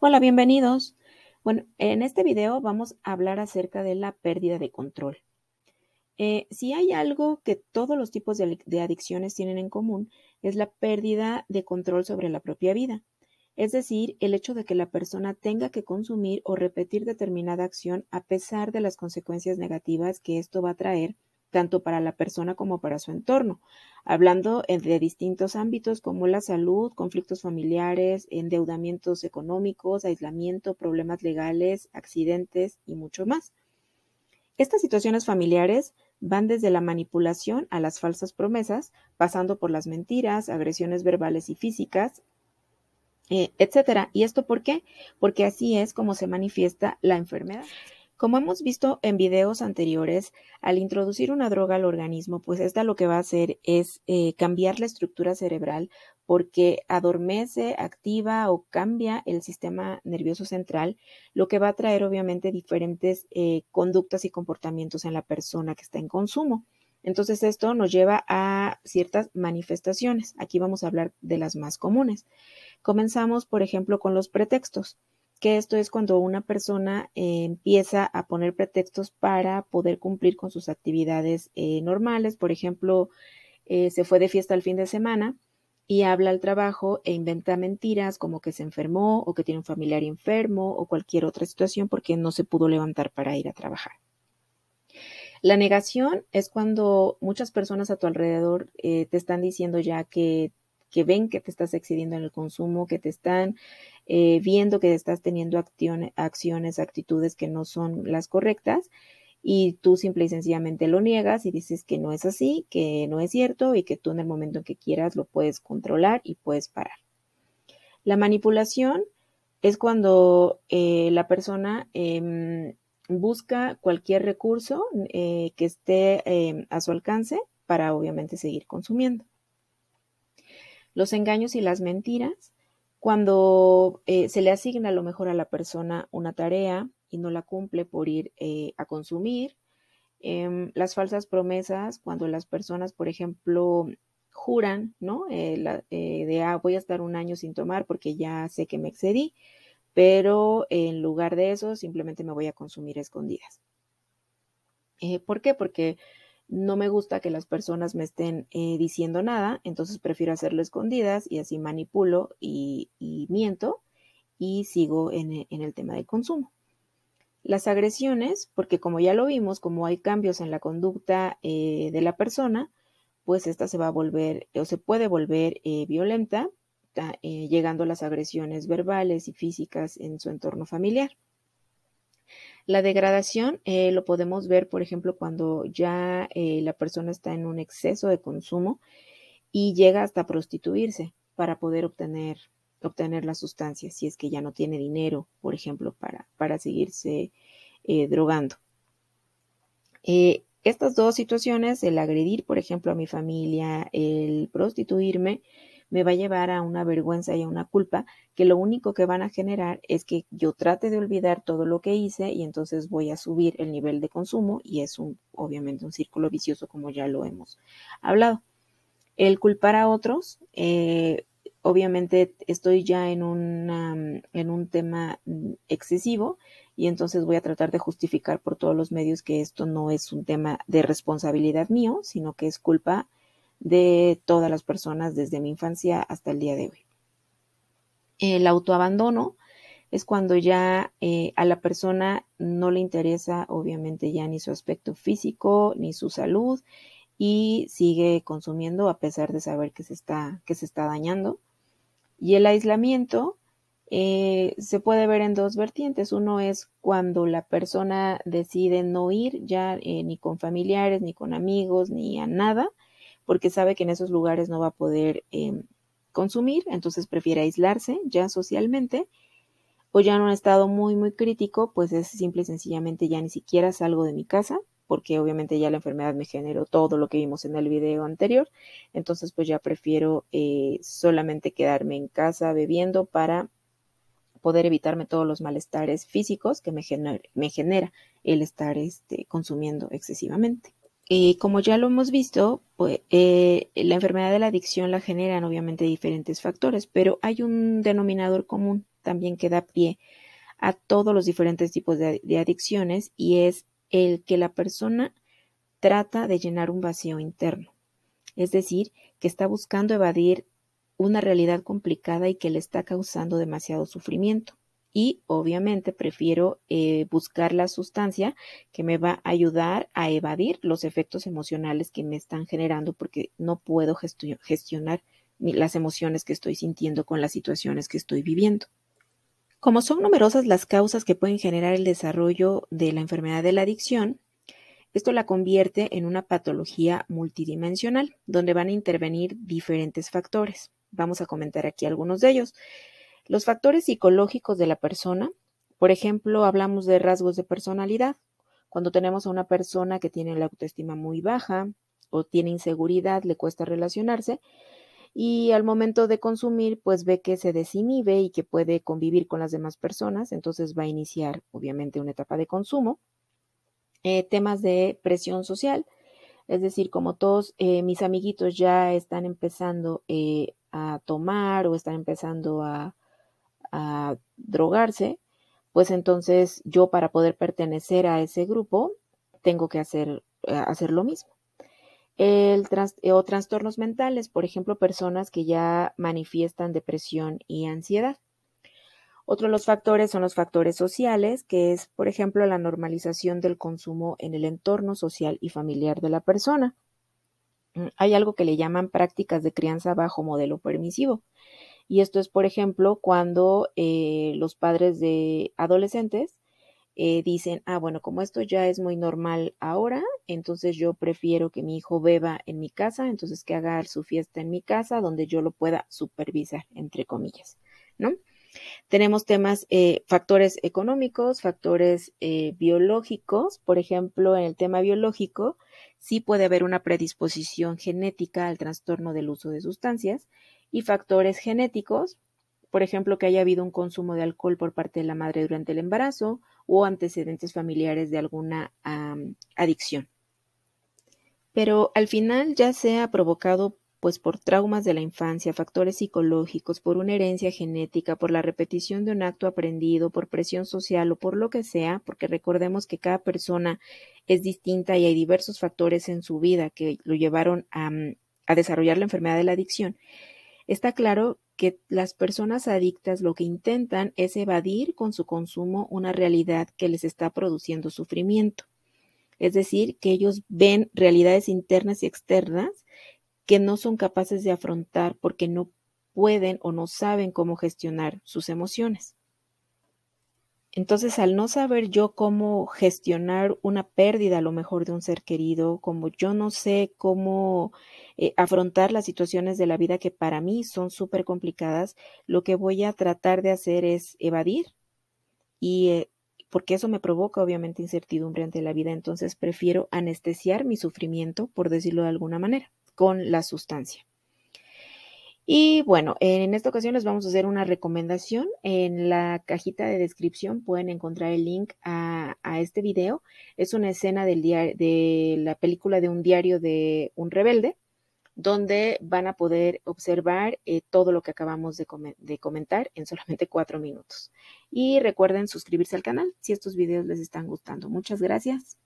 Hola, bienvenidos. Bueno, en este video vamos a hablar acerca de la pérdida de control. Eh, si hay algo que todos los tipos de adicciones tienen en común, es la pérdida de control sobre la propia vida, es decir, el hecho de que la persona tenga que consumir o repetir determinada acción a pesar de las consecuencias negativas que esto va a traer tanto para la persona como para su entorno, hablando eh, de distintos ámbitos como la salud, conflictos familiares, endeudamientos económicos, aislamiento, problemas legales, accidentes y mucho más. Estas situaciones familiares van desde la manipulación a las falsas promesas, pasando por las mentiras, agresiones verbales y físicas, eh, etcétera. ¿Y esto por qué? Porque así es como se manifiesta la enfermedad. Como hemos visto en videos anteriores, al introducir una droga al organismo, pues esta lo que va a hacer es eh, cambiar la estructura cerebral porque adormece, activa o cambia el sistema nervioso central, lo que va a traer obviamente diferentes eh, conductas y comportamientos en la persona que está en consumo. Entonces esto nos lleva a ciertas manifestaciones. Aquí vamos a hablar de las más comunes. Comenzamos, por ejemplo, con los pretextos que esto es cuando una persona eh, empieza a poner pretextos para poder cumplir con sus actividades eh, normales. Por ejemplo, eh, se fue de fiesta el fin de semana y habla al trabajo e inventa mentiras como que se enfermó o que tiene un familiar enfermo o cualquier otra situación porque no se pudo levantar para ir a trabajar. La negación es cuando muchas personas a tu alrededor te están diciendo ya que, que, ven que te estás excediendo en el consumo, que te están eh, viendo que estás teniendo acciones, actitudes que no son las correctas y tú simple y sencillamente lo niegas y dices que no es así, que no es cierto y que tú en el momento en que quieras lo puedes controlar y puedes parar. La manipulación es cuando eh, la persona em, busca cualquier recurso eh, que esté em, a su alcance para obviamente seguir consumiendo. Los engaños y las mentiras cuando eh, se le asigna a lo mejor a la persona una tarea y no la cumple por ir eh, a consumir, em, las falsas promesas, cuando las personas, por ejemplo, juran, ¿no? Eh, de, ah, voy a estar un año sin tomar porque ya sé que me excedí, pero en lugar de eso simplemente me voy a consumir escondidas. ¿Por qué? Porque no me gusta que las personas me estén eh, diciendo nada, entonces prefiero hacerlo escondidas y así manipulo y, miento y sigo eh, en, el tema del consumo. Las agresiones, porque como ya lo vimos, como hay cambios en la conducta eh, de la persona, pues esta se va a volver o se puede volver violenta, llegando a las agresiones verbales y físicas en su entorno familiar. La degradación eh, lo podemos ver, por ejemplo, cuando ya eh, la persona está en un exceso de consumo y llega hasta prostituirse para poder obtener, obtener la sustancia, si es que ya no tiene dinero, por ejemplo, para, para seguirse eh, drogando. estas dos situaciones, el agredir, por ejemplo, a mi familia, el prostituirme, me va a llevar a una vergüenza y a una culpa que lo único que van a generar es que yo trate de olvidar todo lo que hice y entonces voy a subir el nivel de consumo y es un, obviamente un círculo vicioso como ya lo hemos hablado. El culpar a otros, eh, obviamente estoy ya en, en un tema excesivo y entonces voy a tratar de justificar por todos los medios que esto no es un tema de responsabilidad mío, sino que es culpa de todas las personas desde mi infancia hasta el día de hoy. El autoabandono es cuando ya eh, a la persona no le interesa obviamente ya ni su aspecto físico ni su salud y sigue consumiendo a pesar de saber que se está, que se está dañando. Y el aislamiento eh, se puede ver en dos vertientes. Uno es cuando la persona decide no ir ya eh, ni con familiares, ni con amigos, ni a nada porque sabe que en esos lugares no va a poder em, consumir, entonces prefiere aislarse ya socialmente o ya en un estado muy, muy crítico, pues es simple y sencillamente ya ni siquiera salgo de mi casa, porque obviamente ya la enfermedad me generó todo lo que vimos en el video anterior, entonces pues ya prefiero eh, solamente quedarme en casa bebiendo para poder evitarme todos los malestares físicos que me, me genera el estar este, consumiendo excesivamente. Eh, como ya lo hemos visto, pues, eh, la enfermedad de la adicción la generan obviamente diferentes factores, pero hay un denominador común también que da pie a todos los diferentes tipos de adicciones y es el que la persona trata de llenar un vacío interno, es decir, que está buscando evadir una realidad complicada y que le está causando demasiado sufrimiento y obviamente prefiero eh, buscar la sustancia que me va a ayudar a evadir los efectos emocionales que me están generando porque no puedo gestionar las emociones que estoy sintiendo con las situaciones que estoy viviendo. Como son numerosas las causas que pueden generar el desarrollo de la enfermedad de la adicción, esto la convierte en una patología multidimensional, donde van a intervenir diferentes factores. Vamos a comentar aquí algunos de ellos. Los factores psicológicos de la persona, por ejemplo, hablamos de rasgos de personalidad. Cuando tenemos a una persona que tiene la autoestima muy baja o tiene inseguridad, le cuesta relacionarse y al momento de consumir, pues ve que se desinhibe y que puede convivir con las demás personas, entonces va a iniciar obviamente una etapa de consumo. Eh, temas de presión social, es decir, como todos eh, mis amiguitos ya están empezando eh, a tomar o están empezando a, drogarse, pues entonces yo para poder pertenecer a ese grupo tengo que hacer, eh, hacer lo mismo. El eh, o trastornos mentales, por ejemplo, personas que ya manifiestan depresión y ansiedad. Otro de los factores son los factores sociales, que es, por ejemplo, la normalización del consumo en el entorno social y familiar de la persona. Mm, hay algo que le llaman prácticas de crianza bajo modelo permisivo, y esto es, por ejemplo, cuando eh, los padres de adolescentes eh, dicen, ah, bueno, como esto ya es muy normal ahora, entonces yo prefiero que mi hijo beba en mi casa, entonces que haga su fiesta en mi casa, donde yo lo pueda supervisar, entre comillas, ¿no? Tenemos temas, eh, factores económicos, factores biológicos. Por ejemplo, en el tema biológico, sí puede haber una predisposición genética al trastorno del uso de sustancias y factores genéticos, por ejemplo, que haya habido un consumo de alcohol por parte de la madre durante el embarazo o antecedentes familiares de alguna adicción. Pero al final ya sea provocado pues por traumas de la infancia, factores psicológicos, por una herencia genética, por la repetición de un acto aprendido, por presión social o por lo que sea, porque recordemos que cada persona es distinta y hay diversos factores en su vida que lo llevaron a desarrollar la enfermedad de la adicción. Está claro que las personas adictas lo que intentan es evadir con su consumo una realidad que les está produciendo sufrimiento. Es decir, que ellos ven realidades internas y externas que no son capaces de afrontar porque no pueden o no saben cómo gestionar sus emociones. Entonces, al no saber yo cómo gestionar una pérdida a lo mejor de un ser querido, como yo no sé cómo eh, afrontar las situaciones de la vida que para mí son súper complicadas, lo que voy a tratar de hacer es evadir. Y eh, porque eso me provoca obviamente incertidumbre ante la vida, entonces prefiero anestesiar mi sufrimiento, por decirlo de alguna manera, con la sustancia. Y bueno, en esta ocasión les vamos a hacer una recomendación. En la cajita de descripción pueden encontrar el link a, este video. Es una escena del de la película de un diario de un rebelde, donde van a poder observar eh, todo lo que acabamos de comentar en solamente cuatro minutos. Y recuerden suscribirse al canal si estos videos les están gustando. Muchas gracias.